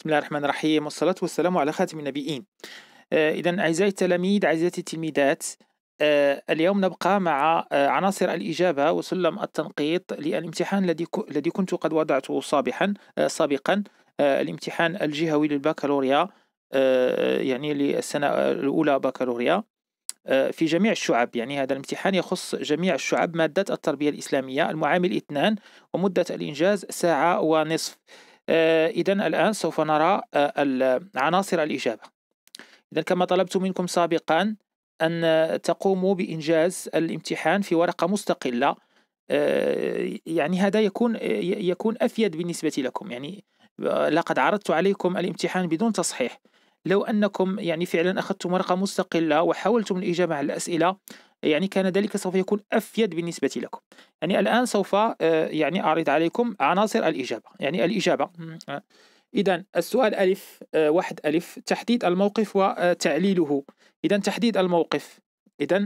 بسم الله الرحمن الرحيم والصلاة والسلام على خاتم النبيين آه إذا أعزائي التلاميذ أعزائي التلميذات آه اليوم نبقى مع آه عناصر الإجابة وسلم التنقيط للامتحان الذي الذي كنت قد وضعته صابحا آه، سابقا آه، الامتحان الجهوي للبكالوريا آه، يعني للسنة الأولى بكالوريا في جميع الشعب يعني هذا الامتحان يخص جميع الشعب مادة التربية الإسلامية المعامل اثنان ومدة الإنجاز ساعة ونصف آه، إذا الآن سوف نرى آه، عناصر الإجابة إذا كما طلبت منكم سابقا أن تقوموا بإنجاز الامتحان في ورقة مستقلة آه، يعني هذا يكون يكون أفيد بالنسبة لكم يعني لقد عرضت عليكم الامتحان بدون تصحيح لو أنكم يعني فعلا أخذتم ورقة مستقلة وحاولتم الإجابة على الأسئلة يعني كان ذلك سوف يكون أفيد بالنسبة لكم يعني الآن سوف آه، يعني أعرض عليكم عناصر الإجابة يعني الإجابة آه. إذا السؤال ألف آه، واحد ألف تحديد الموقف وتعليله إذا تحديد الموقف إذا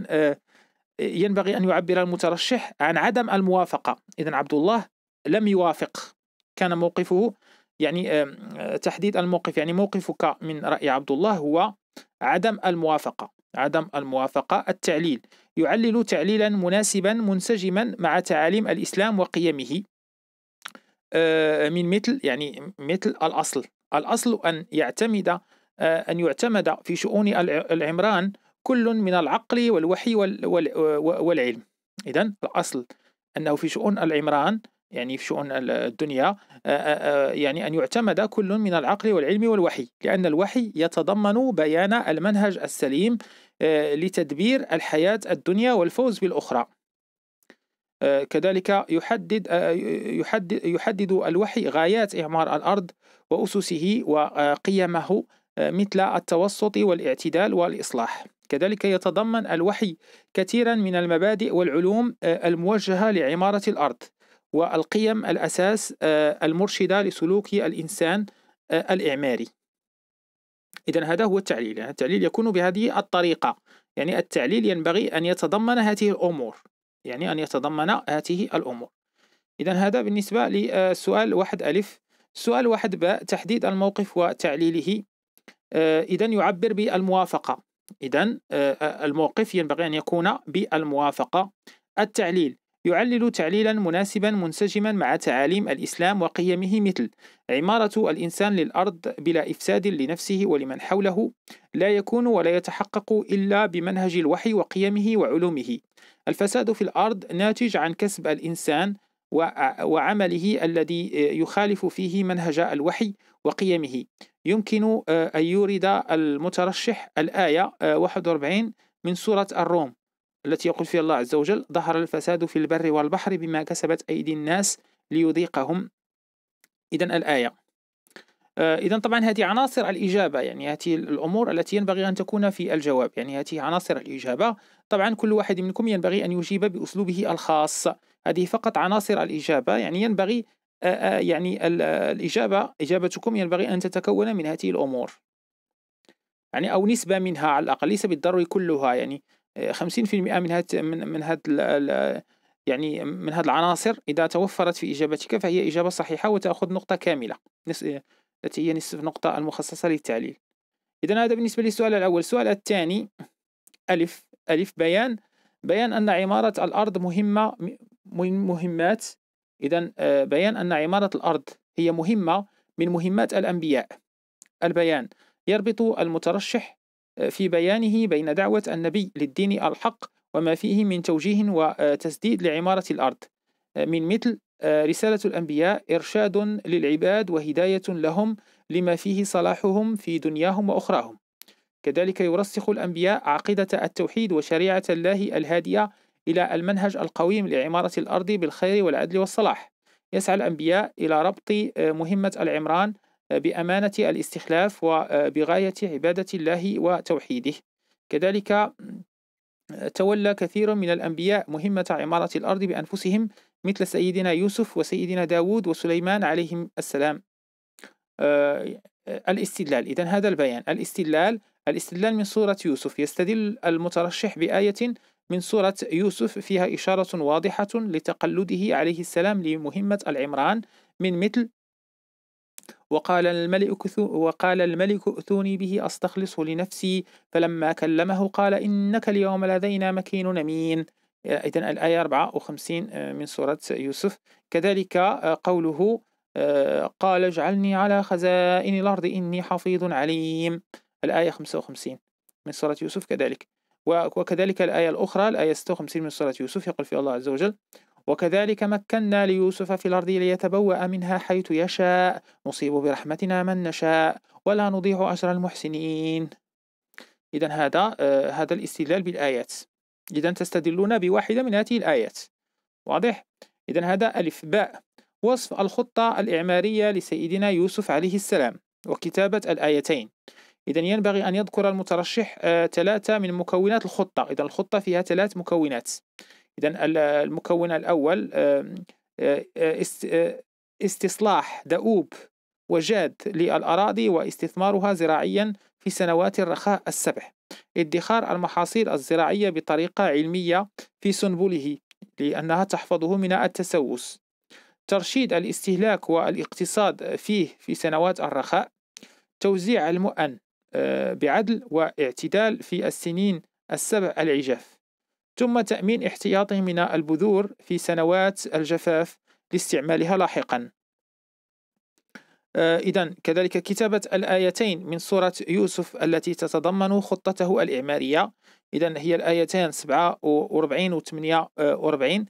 ينبغي أن يعبر المترشح عن عدم الموافقة إذا عبد الله لم يوافق كان موقفه يعني تحديد الموقف يعني موقفك من رأي عبد الله هو عدم الموافقة عدم الموافقة التعليل يعلل تعليلا مناسبا منسجما مع تعاليم الإسلام وقيمه آه، من مثل يعني مثل الأصل الأصل أن يعتمد آه، أن يعتمد في شؤون العمران كل من العقل والوحي والعلم إذا الأصل أنه في شؤون العمران يعني في شؤون الدنيا آه، آه، آه، يعني أن يعتمد كل من العقل والعلم والوحي لأن الوحي يتضمن بيان المنهج السليم لتدبير الحياة الدنيا والفوز بالأخرى كذلك يحدد, يحدد, يحدد الوحي غايات إعمار الأرض وأسسه وقيمه مثل التوسط والاعتدال والإصلاح كذلك يتضمن الوحي كثيرا من المبادئ والعلوم الموجهة لعمارة الأرض والقيم الأساس آه، المرشدة لسلوك الإنسان آه، الإعماري إذا هذا هو التعليل يعني التعليل يكون بهذه الطريقة يعني التعليل ينبغي أن يتضمن هذه الأمور يعني أن يتضمن هذه الأمور إذا هذا بالنسبة لسؤال واحد ألف سؤال واحد باء تحديد الموقف وتعليله آه، إذا يعبر بالموافقة إذا الموقف ينبغي أن يكون بالموافقة التعليل يعلل تعليلا مناسبا منسجما مع تعاليم الإسلام وقيمه مثل عمارة الإنسان للأرض بلا إفساد لنفسه ولمن حوله لا يكون ولا يتحقق إلا بمنهج الوحي وقيمه وعلومه الفساد في الأرض ناتج عن كسب الإنسان وعمله الذي يخالف فيه منهج الوحي وقيمه يمكن آه، أن يورد المترشح الآية 41 آه، من سورة الروم التي يقول فيها الله عز وجل ظهر الفساد في البر والبحر بما كسبت أيدي الناس ليذيقهم إذا الآية آه، إذا طبعا هذه عناصر الإجابة يعني هذه الأمور التي ينبغي أن تكون في الجواب يعني هذه عناصر الإجابة طبعا كل واحد منكم ينبغي أن يجيب بأسلوبه الخاص هذه فقط عناصر الإجابة يعني ينبغي آه، آه، يعني الإجابة إجابتكم ينبغي أن تتكون من هذه الأمور يعني أو نسبة منها على الأقل ليس بالضروري كلها يعني 50% من هاد من من هاد يعني من هاد العناصر اذا توفرت في اجابتك فهي اجابه صحيحه وتاخذ نقطه كامله التي هي نصف نقطه المخصصه للتعليل اذا هذا بالنسبه للسؤال الاول السؤال الثاني الف الف بيان بيان ان عماره الارض مهمه من مهمات اذا آه، بيان ان عماره الارض هي مهمه من مهمات الانبياء البيان يربط المترشح في بيانه بين دعوة النبي للدين الحق وما فيه من توجيه وتسديد آه، لعمارة الأرض آه، من مثل آه، رسالة الأنبياء إرشاد للعباد وهداية لهم لما فيه صلاحهم في دنياهم وأخراهم كذلك يرسخ الأنبياء عقيدة التوحيد وشريعة الله الهادية إلى المنهج القويم لعمارة الأرض بالخير والعدل والصلاح يسعى الأنبياء إلى ربط مهمة العمران بأمانة الاستخلاف وبغاية آه، عبادة الله وتوحيده كذلك آه، تولى كثير من الأنبياء مهمة عمارة الأرض بأنفسهم مثل سيدنا يوسف وسيدنا داود وسليمان عليهم السلام آه، الاستدلال إذا هذا البيان الاستدلال الاستدلال من سورة يوسف يستدل المترشح بآية من سورة يوسف فيها إشارة واضحة لتقلده عليه السلام لمهمة العمران من مثل وقال الملك وقال الملك ائتوني به أستخلصه لنفسي فلما كلمه قال إنك اليوم لدينا مكين أمين اذا الآية 54 آه، من سورة يوسف كذلك آه، قوله آه، قال اجعلني على خزائن الأرض إني حفيظ عليم الآية 55 من سورة يوسف كذلك وكذلك الآية الأخرى الآية 56 من سورة يوسف يقول في الله عز وجل وكذلك مكنا ليوسف في الأرض ليتبوأ منها حيث يشاء نصيب برحمتنا من نشاء ولا نضيع أجر المحسنين إذا هذا آه هذا الاستدلال بالآيات إذا تستدلون بواحدة من هذه الآيات واضح؟ إذا هذا ألف باء وصف الخطة الإعمارية لسيدنا يوسف عليه السلام وكتابة الآيتين إذا ينبغي أن يذكر المترشح آه، ثلاثة من مكونات الخطة إذا الخطة فيها ثلاث مكونات إذا المكون الأول استصلاح دؤوب وجاد للأراضي واستثمارها زراعيا في سنوات الرخاء السبع ادخار المحاصيل الزراعية بطريقة علمية في سنبله لأنها تحفظه من التسوس ترشيد الاستهلاك والاقتصاد فيه في سنوات الرخاء توزيع المؤن بعدل واعتدال في السنين السبع العجاف ثم تأمين احتياطه من البذور في سنوات الجفاف لاستعمالها لاحقا آه، إذا كذلك كتابة الآيتين من سورة يوسف التي تتضمن خطته الإعمارية إذا هي الآيتان 47 و 48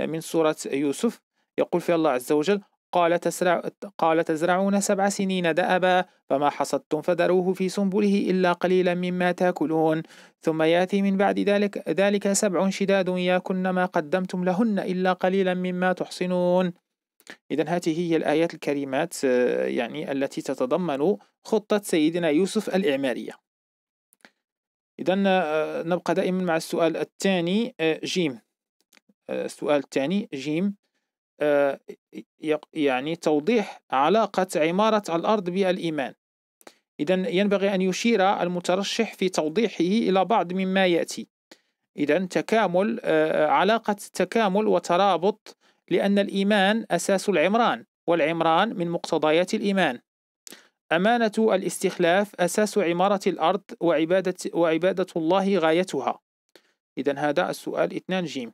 من سورة يوسف يقول فيها الله عز وجل قال تزرع قال تزرعون سبع سنين دأبا فما حصدتم فذروه في سنبله إلا قليلا مما تأكلون ثم يأتي من بعد ذلك ذلك سبع شداد كن ما قدمتم لهن إلا قليلا مما تحصنون إذا هذه هي الآيات الكريمات آه، يعني التي تتضمن خطة سيدنا يوسف الإعمارية إذا آه، نبقى دائما مع السؤال الثاني آه، جيم السؤال الثاني جيم آه، يعني توضيح علاقة عمارة الأرض بالإيمان إذا ينبغي أن يشير المترشح في توضيحه إلى بعض مما يأتي إذا تكامل آه، علاقة تكامل وترابط لأن الإيمان أساس العمران والعمران من مقتضيات الإيمان أمانة الاستخلاف أساس عمارة الأرض وعبادة, وعبادة الله غايتها إذا هذا السؤال 2 جيم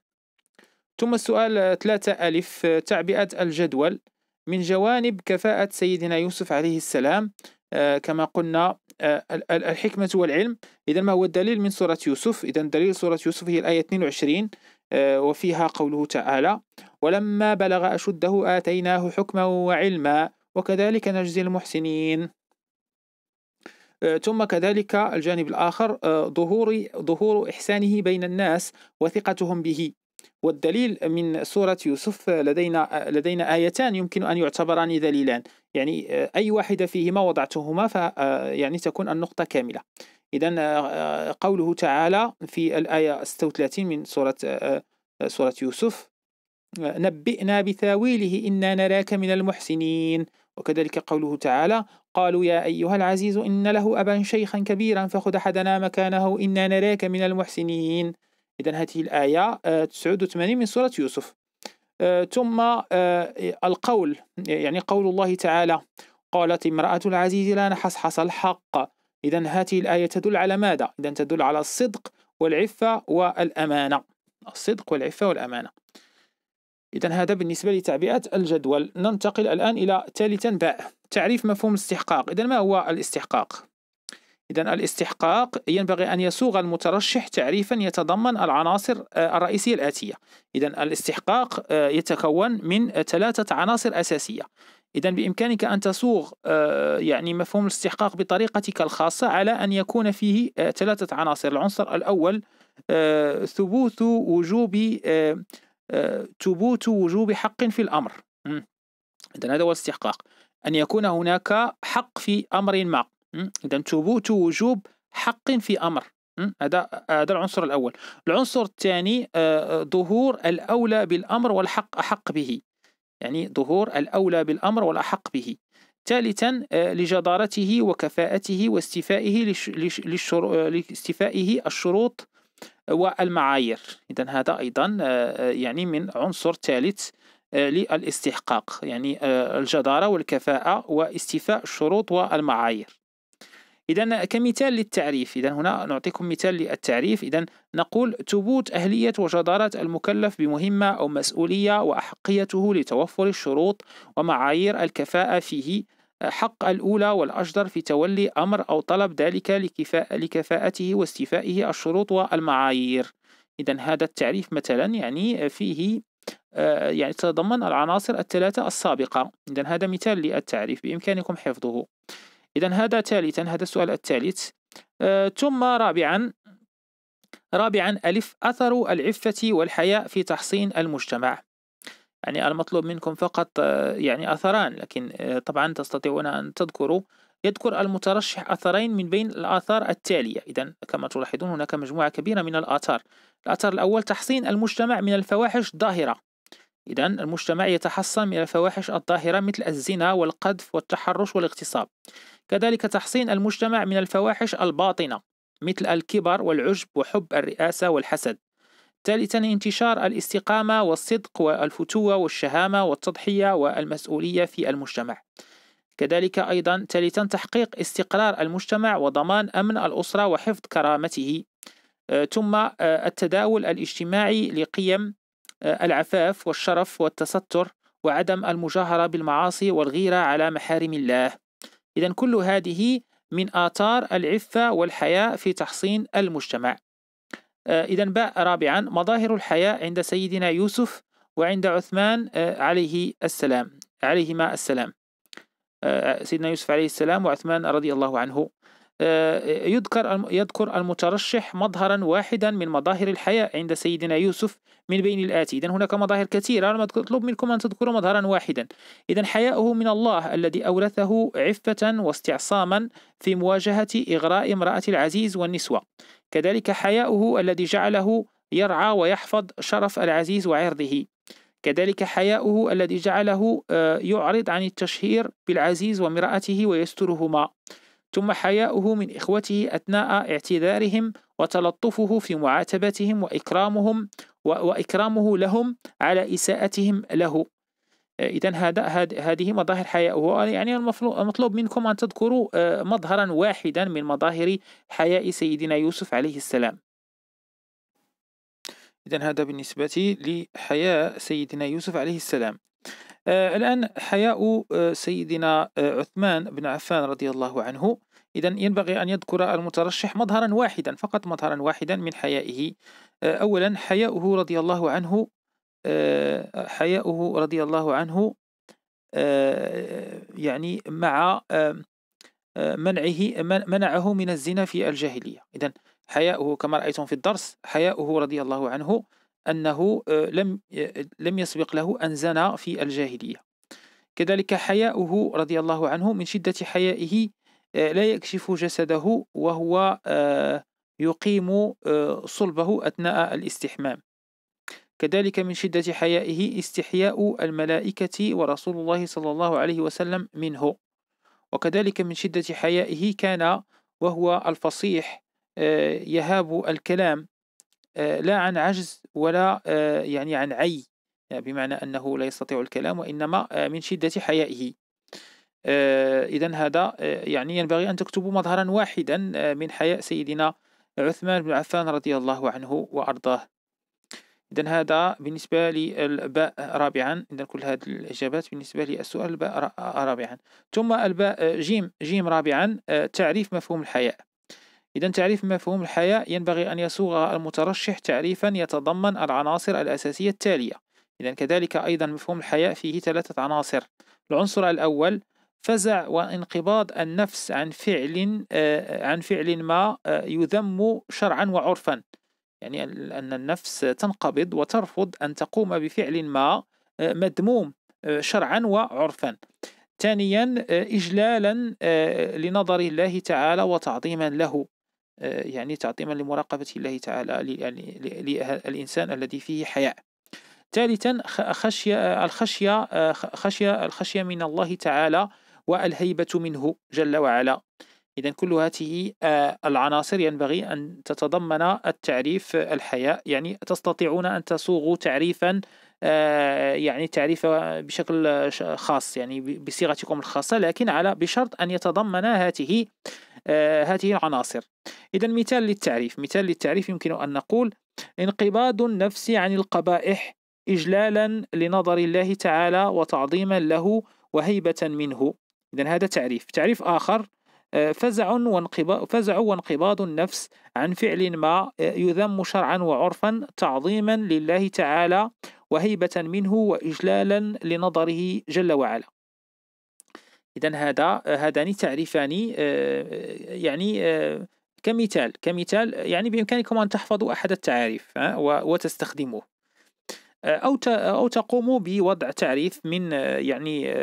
ثم السؤال 3 ألف تعبئة الجدول من جوانب كفاءة سيدنا يوسف عليه السلام آه، كما قلنا آه، الحكمة والعلم إذا ما هو الدليل من سورة يوسف إذا دليل سورة يوسف هي الآية 22 آه، وفيها قوله تعالى ولما بلغ أشده آتيناه حكما وعلما وكذلك نجزي المحسنين ثم كذلك الجانب الآخر ظهور ظهور إحسانه بين الناس وثقتهم به والدليل من سورة يوسف لدينا لدينا آيتان يمكن أن يعتبران دليلان يعني آه، أي واحدة فيهما وضعتهما ف آه، يعني تكون النقطة كاملة إذا آه، قوله تعالى في الآية 36 من سورة سورة يوسف نبئنا بتاويله إنا نراك من المحسنين وكذلك قوله تعالى قالوا يا أيها العزيز إن له أبا شيخا كبيرا فخذ أحدنا مكانه إنا نراك من المحسنين إذا هذه الآية 89 آه، من سورة يوسف آه، ثم آه، إيه، القول يعني قول الله تعالى قالت امرأة العزيز لا نحصحص الحق إذا هذه الآية تدل على ماذا؟ إذا تدل على الصدق والعفة والأمانة الصدق والعفة والأمانة إذا هذا بالنسبة لتعبئة الجدول ننتقل الآن إلى ثالثا باء تعريف مفهوم الاستحقاق إذا ما هو الاستحقاق؟ إذا الاستحقاق ينبغي أن يسوغ المترشح تعريفا يتضمن العناصر آه، الرئيسية الآتية إذا الاستحقاق آه، يتكون من آه، ثلاثة عناصر أساسية إذا بإمكانك أن تسوغ يعني مفهوم الاستحقاق بطريقتك الخاصة على أن يكون فيه ثلاثة عناصر العنصر الأول ثبوت وجوب ثبوت وجوب حق في الأمر إذا هذا هو الاستحقاق أن يكون هناك حق في أمر ما اذا ثبوت وجوب حق في امر هذا هذا العنصر الاول العنصر الثاني آه، آه، ظهور الاولى بالامر والحق احق به يعني ظهور الاولى بالامر والاحق به ثالثا آه، لجدارته وكفاءته واستيفائه لاستيفائه الشروط والمعايير اذا هذا ايضا يعني من عنصر ثالث للاستحقاق يعني الجدارة والكفاءة واستيفاء الشروط والمعايير إذا كمثال للتعريف إذا هنا نعطيكم مثال للتعريف إذا نقول ثبوت أهلية وجدارة المكلف بمهمة أو مسؤولية وأحقيته لتوفر الشروط ومعايير الكفاءة فيه حق الأولى والأجدر في تولي أمر أو طلب ذلك لكفاء لكفاءته واستيفائه الشروط والمعايير إذا هذا التعريف مثلا يعني فيه آه، يعني تتضمن العناصر الثلاثة السابقة إذا هذا مثال للتعريف بإمكانكم حفظه إذا هذا ثالثا هذا السؤال الثالث آه، ثم رابعا رابعا ألف أثر العفة والحياء في تحصين المجتمع يعني المطلوب منكم فقط آه، يعني أثران لكن آه، طبعا تستطيعون أن تذكروا يذكر المترشح أثرين من بين الآثار التالية إذا كما تلاحظون هناك مجموعة كبيرة من الآثار الآثار الأول تحصين المجتمع من الفواحش الظاهرة إذا المجتمع يتحصن من الفواحش الظاهرة مثل الزنا والقذف والتحرش والاغتصاب كذلك تحصين المجتمع من الفواحش الباطنة مثل الكبر والعجب وحب الرئاسة والحسد ثالثا انتشار الاستقامة والصدق والفتوة والشهامة والتضحية والمسؤولية في المجتمع كذلك أيضا ثالثا تحقيق استقرار المجتمع وضمان أمن الأسرة وحفظ كرامته آه، ثم آه، التداول الاجتماعي لقيم آه، العفاف والشرف والتستر وعدم المجاهرة بالمعاصي والغيرة على محارم الله إذا كل هذه من آثار العفة والحياء في تحصين المجتمع آه، إذا باء رابعا مظاهر الحياء عند سيدنا يوسف وعند عثمان آه، عليه السلام عليهما السلام آه، سيدنا يوسف عليه السلام وعثمان رضي الله عنه يذكر يذكر المترشح مظهرا واحدا من مظاهر الحياة عند سيدنا يوسف من بين الآتي إذا هناك مظاهر كثيرة أنا أطلب منكم أن تذكروا مظهرا واحدا إذا حياؤه من الله الذي أورثه عفة واستعصاما في مواجهة إغراء امرأة العزيز والنسوة كذلك حياؤه الذي جعله يرعى ويحفظ شرف العزيز وعرضه كذلك حياؤه الذي جعله آه، يعرض عن التشهير بالعزيز ومرأته ويسترهما ثم حياؤه من إخوته أثناء اعتذارهم وتلطفه في معاتبتهم وإكرامهم وإكرامه لهم على إساءتهم له آه، إذا هذا هذه مظاهر حياء يعني المطلوب منكم أن تذكروا آه، مظهرا واحدا من مظاهر حياء سيدنا يوسف عليه السلام إذا هذا بالنسبة لحياء سيدنا يوسف عليه السلام آه، الآن حياء آه، سيدنا آه، عثمان بن عفان رضي الله عنه إذا ينبغي أن يذكر المترشح مظهرا واحدا فقط مظهرا واحدا من حيائه أولا حياؤه رضي الله عنه حياؤه رضي الله عنه يعني مع منعه منعه من الزنا في الجاهلية إذا حياؤه كما رأيتم في الدرس حياؤه رضي الله عنه أنه آه، لم آه، لم يسبق له أن زنى في الجاهلية كذلك حياؤه رضي الله عنه من شدة حيائه آه، لا يكشف جسده وهو يقيم صلبه أثناء الاستحمام كذلك من شدة حيائه استحياء الملائكة ورسول الله صلى الله عليه وسلم منه وكذلك من شدة حيائه كان وهو الفصيح يهاب الكلام آه، لا عن عجز ولا آه، يعني عن عي آه، بمعنى أنه لا يستطيع الكلام وإنما من شدة حيائه إذا هذا يعني ينبغي أن تكتبوا مظهرا واحدا من حياء سيدنا عثمان بن عفان رضي الله عنه وأرضاه إذا هذا بالنسبة للباء رابعا إذا كل هذه الإجابات بالنسبة للسؤال الباء رابعا ثم الباء جيم جيم رابعا تعريف مفهوم الحياء إذا تعريف مفهوم الحياء ينبغي أن يصوغ المترشح تعريفا يتضمن العناصر الأساسية التالية إذا كذلك أيضا مفهوم الحياء فيه ثلاثة عناصر العنصر الأول فزع وانقباض النفس عن فعل آه، عن فعل ما آه، يذم شرعا وعرفا يعني أن النفس تنقبض وترفض أن تقوم بفعل ما آه، مذموم شرعا وعرفا ثانيا إجلالا لنظر الله تعالى وتعظيما له آه، يعني تعظيما لمراقبة الله تعالى للإنسان يعني الذي فيه حياء ثالثا خشية الخشية آه، خشية الخشية من الله تعالى والهيبة منه جل وعلا إذا كل هذه آه، العناصر ينبغي أن تتضمن التعريف الحياء يعني تستطيعون أن تصوغوا تعريفا يعني تعريف بشكل خاص يعني بصيغتكم الخاصة لكن على بشرط أن يتضمن هذه آه، هذه العناصر إذا مثال للتعريف مثال للتعريف يمكن أن نقول انقباض النفس عن القبائح إجلالا لنظر الله تعالى وتعظيما له وهيبة منه إذا هذا تعريف تعريف آخر آه، فزع وانقباض, فزع وانقباض النفس عن فعل ما آه، يذم شرعا وعرفا تعظيما لله تعالى وهيبة منه وإجلالا لنظره جل وعلا اذا هذا هذان تعريفان آه، يعني آه، كمثال كمثال يعني بامكانكم ان تحفظوا احد التعاريف وتستخدموه آه، او او تقوموا بوضع تعريف من يعني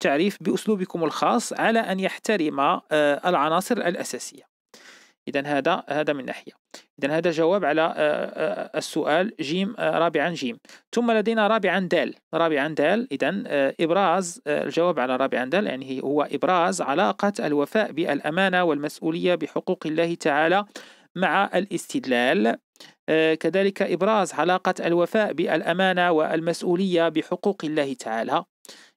تعريف باسلوبكم الخاص على ان يحترم العناصر الاساسيه إذا هذا هذا من ناحية إذا هذا جواب على آه، آه، آه، السؤال جيم رابعا جيم ثم لدينا رابعا دال رابعا دال إذا إبراز الجواب على رابعا دال يعني هو إبراز علاقة الوفاء بالأمانة والمسؤولية بحقوق الله تعالى مع الاستدلال كذلك إبراز علاقة الوفاء بالأمانة والمسؤولية بحقوق الله تعالى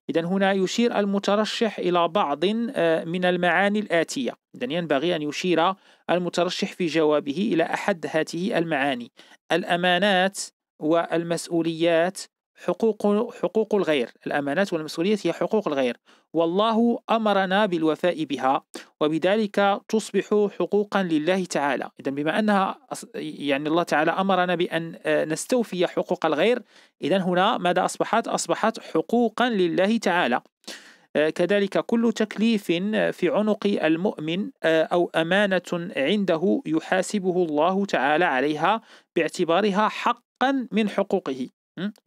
إذا هنا يشير المترشح إلى بعض آه، من المعاني الآتية إذا ينبغي أن يشير المترشح في جوابه إلى أحد هاته المعاني الأمانات والمسؤوليات حقوق حقوق الغير الأمانات والمسؤولية هي حقوق الغير والله أمرنا بالوفاء بها وبذلك تصبح حقوقا لله تعالى إذا بما أنها يعني الله تعالى أمرنا بأن آه، نستوفي حقوق الغير إذا هنا ماذا أصبحت أصبحت حقوقا لله تعالى آه، كذلك كل تكليف في عنق المؤمن آه، او امانه عنده يحاسبه الله تعالى عليها باعتبارها حقا من حقوقه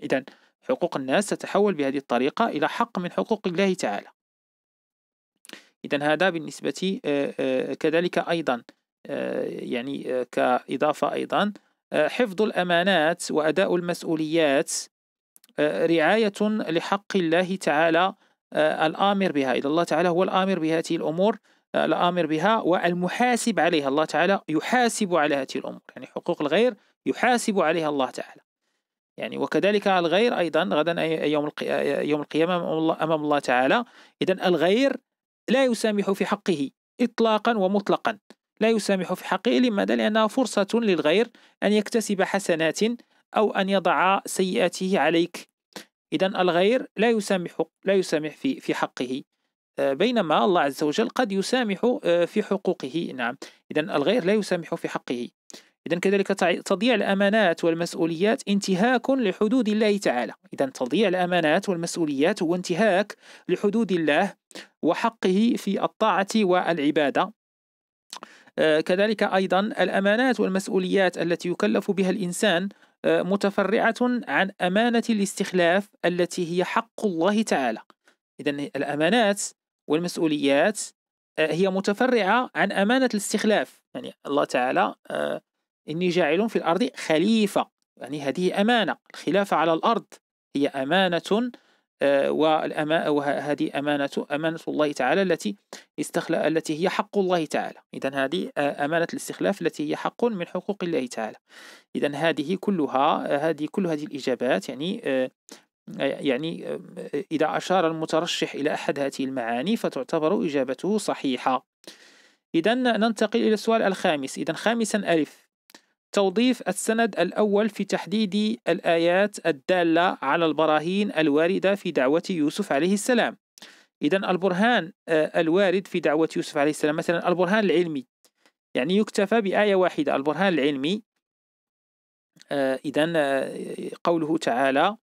إذا حقوق الناس تتحول بهذه الطريقة إلى حق من حقوق الله تعالى إذا هذا بالنسبة آه، آه، كذلك أيضا آه، يعني كإضافة أيضا حفظ الأمانات وأداء المسؤوليات رعاية لحق الله تعالى الآمر بها إذا الله تعالى هو الآمر بهذه الأمور الآمر بها والمحاسب عليها الله تعالى يحاسب على هذه الأمور يعني حقوق الغير يحاسب عليها الله تعالى يعني وكذلك الغير أيضا غدا يوم يوم القيامة أمام الله تعالى إذا الغير لا يسامح في حقه إطلاقا ومطلقا لا يسامح في حقه لماذا؟ لأنها فرصة للغير أن يكتسب حسنات أو أن يضع سيئاته عليك إذا الغير لا يسامح لا يسامح في في حقه آه، بينما الله عز وجل قد يسامح آه، في حقوقه نعم إذا الغير لا يسامح في حقه إذا كذلك تضييع الأمانات والمسؤوليات انتهاك لحدود الله تعالى إذا تضييع الأمانات والمسؤوليات هو انتهاك لحدود الله وحقه في الطاعة والعبادة آه، كذلك أيضا الأمانات والمسؤوليات التي يكلف بها الإنسان آه، متفرعة عن أمانة الاستخلاف التي هي حق الله تعالى إذا الأمانات والمسؤوليات آه، هي متفرعة عن أمانة الاستخلاف يعني الله تعالى إني جاعل في الأرض خليفة يعني هذه أمانة الخلافة على الأرض هي أمانة آه، وهذه أمانة أمانة الله تعالى التي استخل... التي هي حق الله تعالى إذا هذه آه، أمانة الاستخلاف التي هي حق من حقوق الله تعالى إذا هذه كلها آه، هذه كل هذه الإجابات يعني يعني إذا أشار المترشح إلى أحد هذه المعاني فتعتبر إجابته صحيحة إذا ننتقل إلى السؤال الخامس إذا خامسا ألف توظيف السند الأول في تحديد الآيات الدالة على البراهين الواردة في دعوة يوسف عليه السلام إذا البرهان آه، الوارد في دعوة يوسف عليه السلام مثلا البرهان العلمي يعني يكتفى بآية واحدة البرهان العلمي آه، إذا آه، قوله تعالى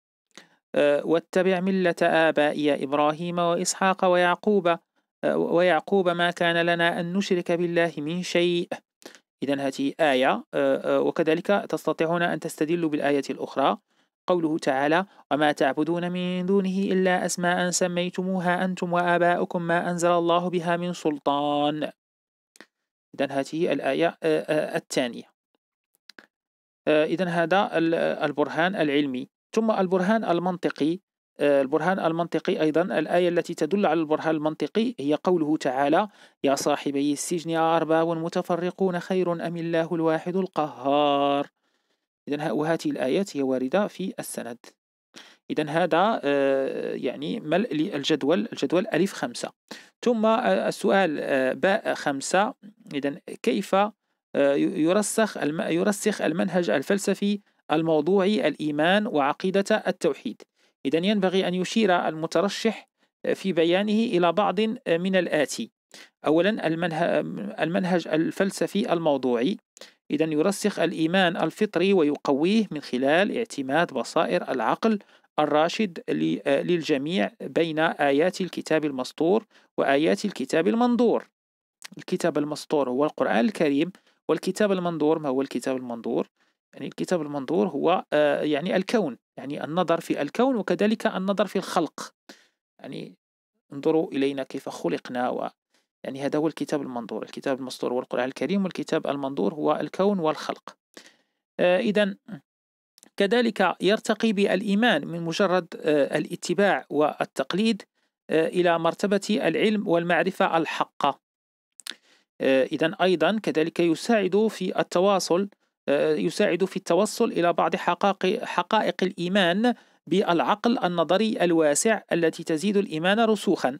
واتبع ملة آبائي إبراهيم وإسحاق ويعقوب ويعقوب ما كان لنا أن نشرك بالله من شيء إذا هذه آية آه، آه، وكذلك تستطيعون أن تستدلوا بالآية الأخرى قوله تعالى وما تعبدون من دونه إلا أسماء سميتموها أنتم وآباؤكم ما أنزل الله بها من سلطان إذا هذه الآية آه، الثانية إذا هذا البرهان العلمي ثم البرهان المنطقي البرهان المنطقي أيضا الآية التي تدل على البرهان المنطقي هي قوله تعالى يا صاحبي السجن أرباب متفرقون خير أم الله الواحد القهار إذا هذه الآيات هي واردة في السند إذا هذا آه، يعني ملء للجدول الجدول ألف خمسة ثم آه، السؤال آه، باء خمسة إذا كيف يرسخ يرسخ المنهج الفلسفي الموضوعي الإيمان وعقيدة التوحيد إذا ينبغي أن يشير المترشح في بيانه إلى بعض من الآتي أولا المنهج الفلسفي الموضوعي إذا يرسخ الإيمان الفطري ويقويه من خلال اعتماد بصائر العقل الراشد للجميع بين آيات الكتاب المسطور وآيات الكتاب المنظور الكتاب المسطور هو القرآن الكريم والكتاب المنظور ما هو الكتاب المنظور يعني الكتاب المنظور هو آه، يعني الكون يعني النظر في الكون وكذلك النظر في الخلق يعني انظروا إلينا كيف خلقنا و يعني هذا هو الكتاب المنظور الكتاب المصدور والقرآن الكريم والكتاب المنظور هو الكون والخلق آه إذا كذلك يرتقي بالإيمان من مجرد آه الاتباع والتقليد آه إلى مرتبة العلم والمعرفة الحقة آه، إذا أيضا كذلك يساعد في التواصل آه، يساعد في التوصل إلى بعض حقائق, حقائق الإيمان بالعقل النظري الواسع التي تزيد الإيمان رسوخا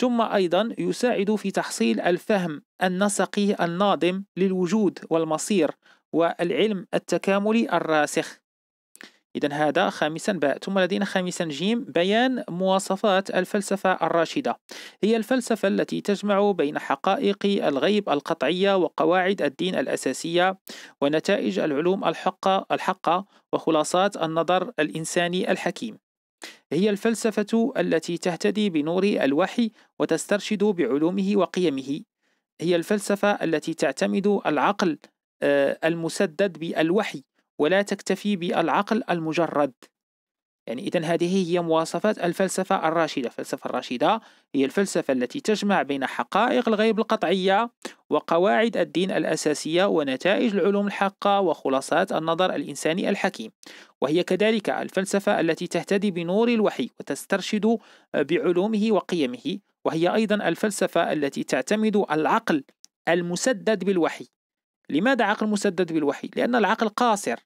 ثم أيضا يساعد في تحصيل الفهم النسقي الناظم للوجود والمصير والعلم التكاملي الراسخ إذا هذا خامسا باء ثم لدينا خامسا جيم بيان مواصفات الفلسفة الراشدة هي الفلسفة التي تجمع بين حقائق الغيب القطعية وقواعد الدين الأساسية ونتائج العلوم الحقة, الحقة وخلاصات النظر الإنساني الحكيم هي الفلسفة التي تهتدي بنور الوحي وتسترشد بعلومه وقيمه هي الفلسفة التي تعتمد العقل آه، المسدد بالوحي ولا تكتفي بالعقل المجرد يعني إذا هذه هي مواصفات الفلسفة الراشدة الفلسفة الراشدة هي الفلسفة التي تجمع بين حقائق الغيب القطعية وقواعد الدين الأساسية ونتائج العلوم الحقة وخلاصات النظر الإنساني الحكيم وهي كذلك الفلسفة التي تهتدي بنور الوحي وتسترشد بعلومه وقيمه وهي أيضا الفلسفة التي تعتمد العقل المسدد بالوحي لماذا عقل مسدد بالوحي لأن العقل قاصر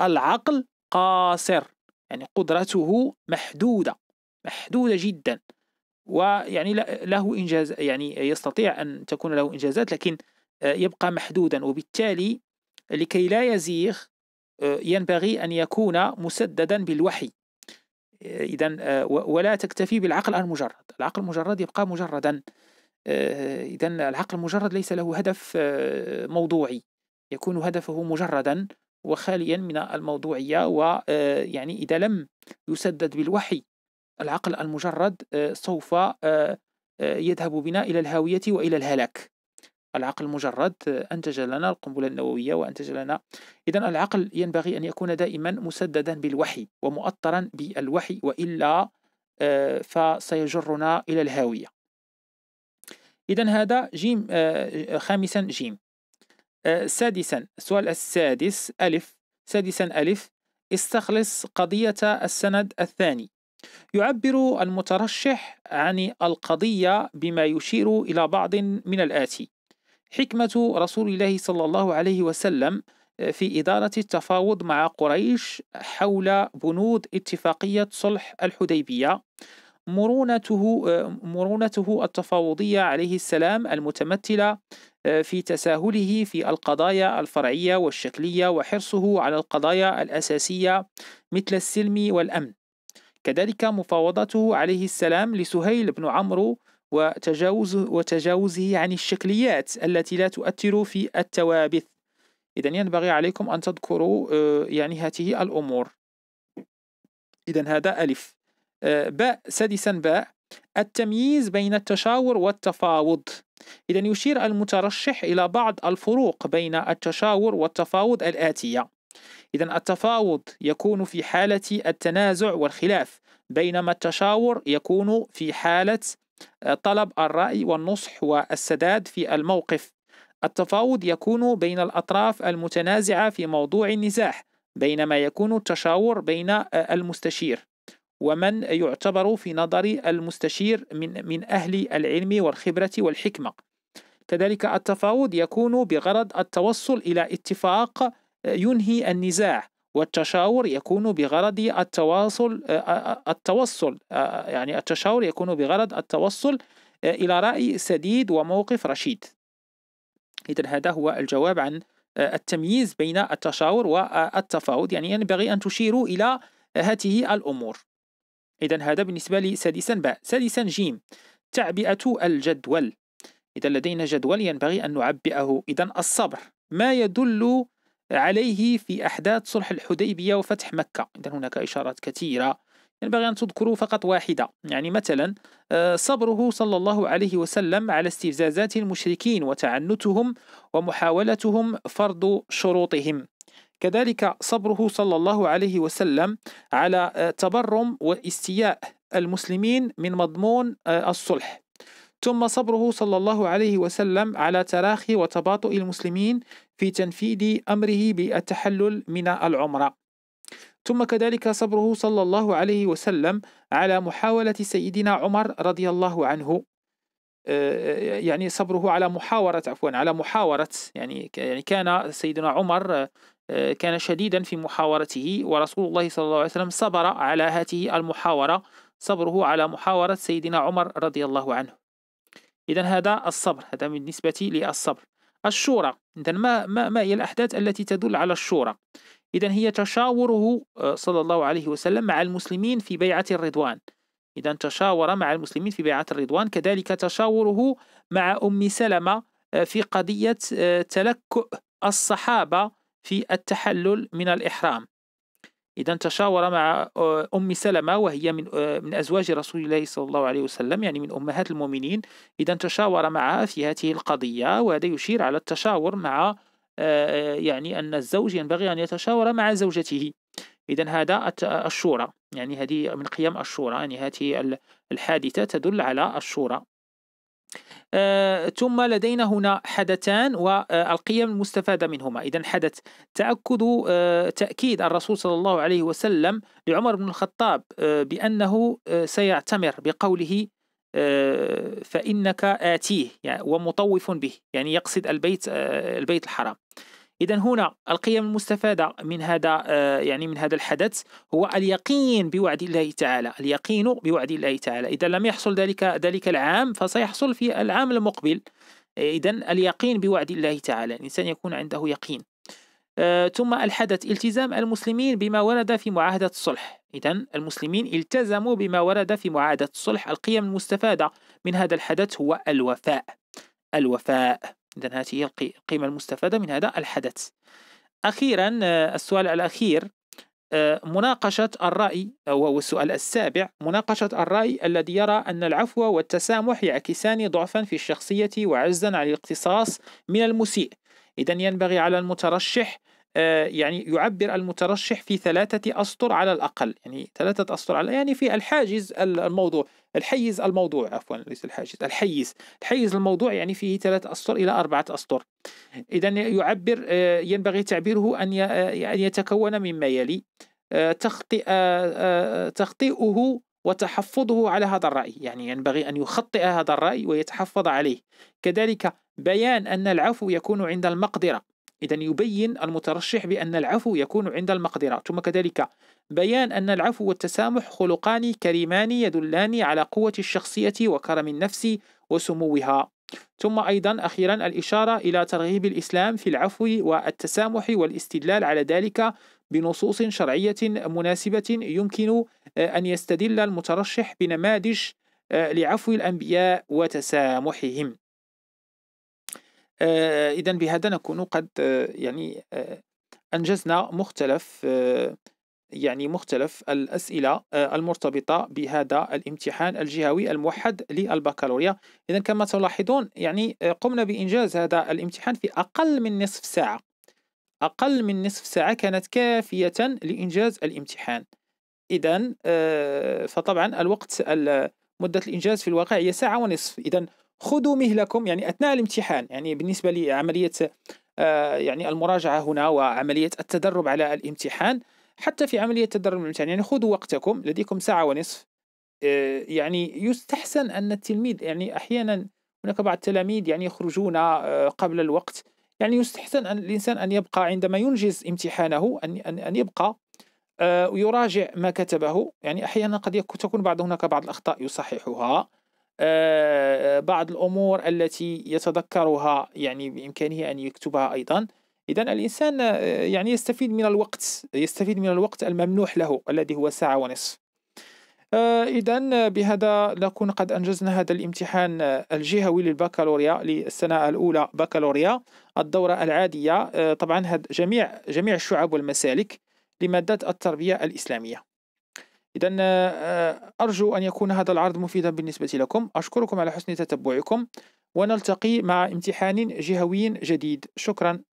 العقل قاصر يعني قدرته محدودة محدودة جدا ويعني له إنجاز يعني يستطيع أن تكون له إنجازات لكن آه، يبقى محدودا وبالتالي لكي لا يزيغ آه، ينبغي أن يكون مسددا بالوحي آه، إذا ولا تكتفي بالعقل المجرد العقل المجرد يبقى مجردا آه، إذا العقل المجرد ليس له هدف آه، موضوعي يكون هدفه مجردا وخاليا من الموضوعية ويعني آه، إذا لم يسدد بالوحي العقل المجرد سوف يذهب بنا إلى الهاوية وإلى الهلاك العقل المجرد أنتج لنا القنبلة النووية وأنتج لنا إذا العقل ينبغي أن يكون دائما مسددا بالوحي ومؤطرا بالوحي وإلا فسيجرنا إلى الهاوية إذا هذا جيم آه، آه، خامسا جيم آه، سادسا السؤال السادس ألف سادسا ألف استخلص قضية السند الثاني يعبر المترشح عن القضية بما يشير إلى بعض من الآتي حكمة رسول الله صلى الله عليه وسلم في إدارة التفاوض مع قريش حول بنود اتفاقية صلح الحديبية مرونته آه، مرونته التفاوضية عليه السلام المتمثلة آه، في تساهله في القضايا الفرعية والشكلية وحرصه على القضايا الأساسية مثل السلم والأمن كذلك مفاوضته عليه السلام لسهيل بن عمرو وتجاوزه, وتجاوزه عن الشكليات التي لا تؤثر في التوابث إذا ينبغي عليكم أن تذكروا آه، يعني هذه الأمور إذا هذا ألف باء سادسا باء التمييز بين التشاور والتفاوض إذا يشير المترشح إلى بعض الفروق بين التشاور والتفاوض الآتية إذا التفاوض يكون في حالة التنازع والخلاف بينما التشاور يكون في حالة آه، طلب الرأي والنصح والسداد في الموقف التفاوض يكون بين الأطراف المتنازعة في موضوع النزاح بينما يكون التشاور بين آه، المستشير ومن يعتبر في نظر المستشير من من اهل العلم والخبره والحكمه كذلك التفاوض يكون بغرض التوصل الى اتفاق آه، ينهي النزاع والتشاور يكون بغرض التواصل آه، آه، التوصل يعني التشاور يكون بغرض التوصل الى راي سديد وموقف رشيد اذا هذا هو الجواب عن التمييز بين التشاور والتفاوض يعني ينبغي ان تشيروا الى هذه الامور إذا هذا بالنسبة لي سادسا باء سادسا جيم تعبئة الجدول إذا لدينا جدول ينبغي أن نعبئه إذا الصبر ما يدل عليه في أحداث صلح الحديبية وفتح مكة إذا هناك إشارات كثيرة ينبغي أن تذكروا فقط واحدة يعني مثلا آه، صبره صلى الله عليه وسلم على استفزازات المشركين وتعنتهم ومحاولتهم فرض شروطهم كذلك صبره صلى الله عليه وسلم على آه، تبرم واستياء المسلمين من مضمون آه، الصلح ثم صبره صلى الله عليه وسلم على تراخي وتباطؤ المسلمين في تنفيذ امره بالتحلل من العمره ثم كذلك صبره صلى الله عليه وسلم على محاوله سيدنا عمر رضي الله عنه آه، يعني صبره على محاورة عفوا على محاورة يعني يعني كان سيدنا عمر آه، كان شديدا في محاورته ورسول الله صلى الله عليه وسلم صبر على هذه المحاورة صبره على محاورة سيدنا عمر رضي الله عنه إذا هذا الصبر هذا بالنسبة للصبر الشورى إذا ما, ما, ما هي الأحداث التي تدل على الشورى إذا هي تشاوره آه، صلى الله عليه وسلم مع المسلمين في بيعة الرضوان إذا تشاور مع المسلمين في بيعة الرضوان كذلك تشاوره مع أم سلمة آه، في قضية تلكؤ الصحابة في التحلل من الإحرام إذا تشاور مع آه، أم سلمة وهي من آه، من أزواج رسول الله صلى الله عليه وسلم يعني من أمهات المؤمنين إذا تشاور معها في هذه القضية وهذا يشير على التشاور مع آه، يعني أن الزوج ينبغي أن يتشاور مع زوجته إذا هذا الشورى يعني هذه من قيم الشورى يعني هذه الحادثة تدل على الشورى آه، ثم لدينا هنا حدثان والقيم المستفادة منهما إذا حدث تأكد آه، تأكيد الرسول صلى الله عليه وسلم لعمر بن الخطاب آه، بأنه سيعتمر بقوله فإنك آتيه يعني، ومطوف به يعني يقصد البيت البيت الحرام إذا هنا القيم المستفادة من هذا آه، يعني من هذا الحدث هو اليقين بوعد الله تعالى، اليقين بوعد الله تعالى، إذا لم يحصل ذلك ذلك العام فسيحصل في العام المقبل. إذا اليقين بوعد الله تعالى، الإنسان يكون عنده يقين. آه، ثم الحدث التزام المسلمين بما ورد في معاهدة الصلح إذا المسلمين التزموا بما ورد في معاهدة الصلح القيم المستفادة من هذا الحدث هو الوفاء الوفاء إذا هذه هي القيمة المستفادة من هذا الحدث أخيرا آه، السؤال الأخير آه، مناقشة الرأي أو آه، السؤال السابع مناقشة الرأي الذي يرى أن العفو والتسامح يعكسان ضعفا في الشخصية وعجزا عن الاقتصاص من المسيء إذا ينبغي على المترشح آه، يعني يعبر المترشح في ثلاثة أسطر على الأقل يعني ثلاثة أسطر على يعني في الحاجز الموضوع الحيز الموضوع عفوا ليس الحاجز الحيز الحيز الموضوع يعني فيه ثلاثة أسطر إلى أربعة أسطر إذا يعبر آه، ينبغي تعبيره أن آه، أن يتكون مما يلي تخطئ تخطئه وتحفظه على هذا الرأي يعني ينبغي أن يخطئ هذا الرأي ويتحفظ عليه كذلك بيان أن العفو يكون عند المقدرة إذا يبين المترشح بأن العفو يكون عند المقدرة ثم كذلك بيان أن العفو والتسامح خلقان كريمان يدلان على قوة الشخصية وكرم النفس وسموها ثم أيضا أخيرا الإشارة إلى ترغيب الإسلام في العفو والتسامح والاستدلال على ذلك بنصوص شرعية مناسبة يمكن آه، أن يستدل المترشح بنماذج آه، لعفو الأنبياء وتسامحهم آه، إذا بهذا نكون قد آه، يعني آه، أنجزنا مختلف يعني مختلف الأسئلة المرتبطة بهذا الامتحان الجهوي الموحد للبكالوريا إذا كما تلاحظون يعني قمنا بإنجاز هذا الامتحان في أقل من نصف ساعة أقل من نصف ساعة كانت كافية لإنجاز الامتحان إذا فطبعا الوقت مدة الإنجاز في الواقع هي ساعة ونصف إذا خذوا مهلكم يعني اثناء الامتحان يعني بالنسبه لعمليه آه، يعني المراجعه هنا وعمليه التدرب على الامتحان حتى في عمليه تدرب الامتحان يعني خذوا وقتكم لديكم ساعه ونصف آه، يعني يستحسن ان التلميذ يعني احيانا هناك بعض التلاميذ يعني يخرجون آه، قبل الوقت يعني يستحسن أن الانسان ان يبقى عندما ينجز امتحانه ان ان, أن يبقى ويراجع ما كتبه يعني احيانا قد تكون بعض هناك بعض الاخطاء يصححها آه، آه، بعض الأمور التي يتذكرها يعني بإمكانه أن يكتبها أيضا إذا الإنسان آه، يعني يستفيد من الوقت يستفيد من الوقت الممنوح له الذي هو ساعة ونصف إذا بهذا نكون قد أنجزنا هذا الامتحان الجهوي للبكالوريا للسنة الأولى بكالوريا الدورة العادية طبعا جميع جميع الشعب والمسالك لمادة التربية الإسلامية إذا آه، آه، أرجو أن يكون هذا العرض مفيدا بالنسبة لكم أشكركم على حسن تتبعكم ونلتقي مع امتحان جهوي جديد شكرا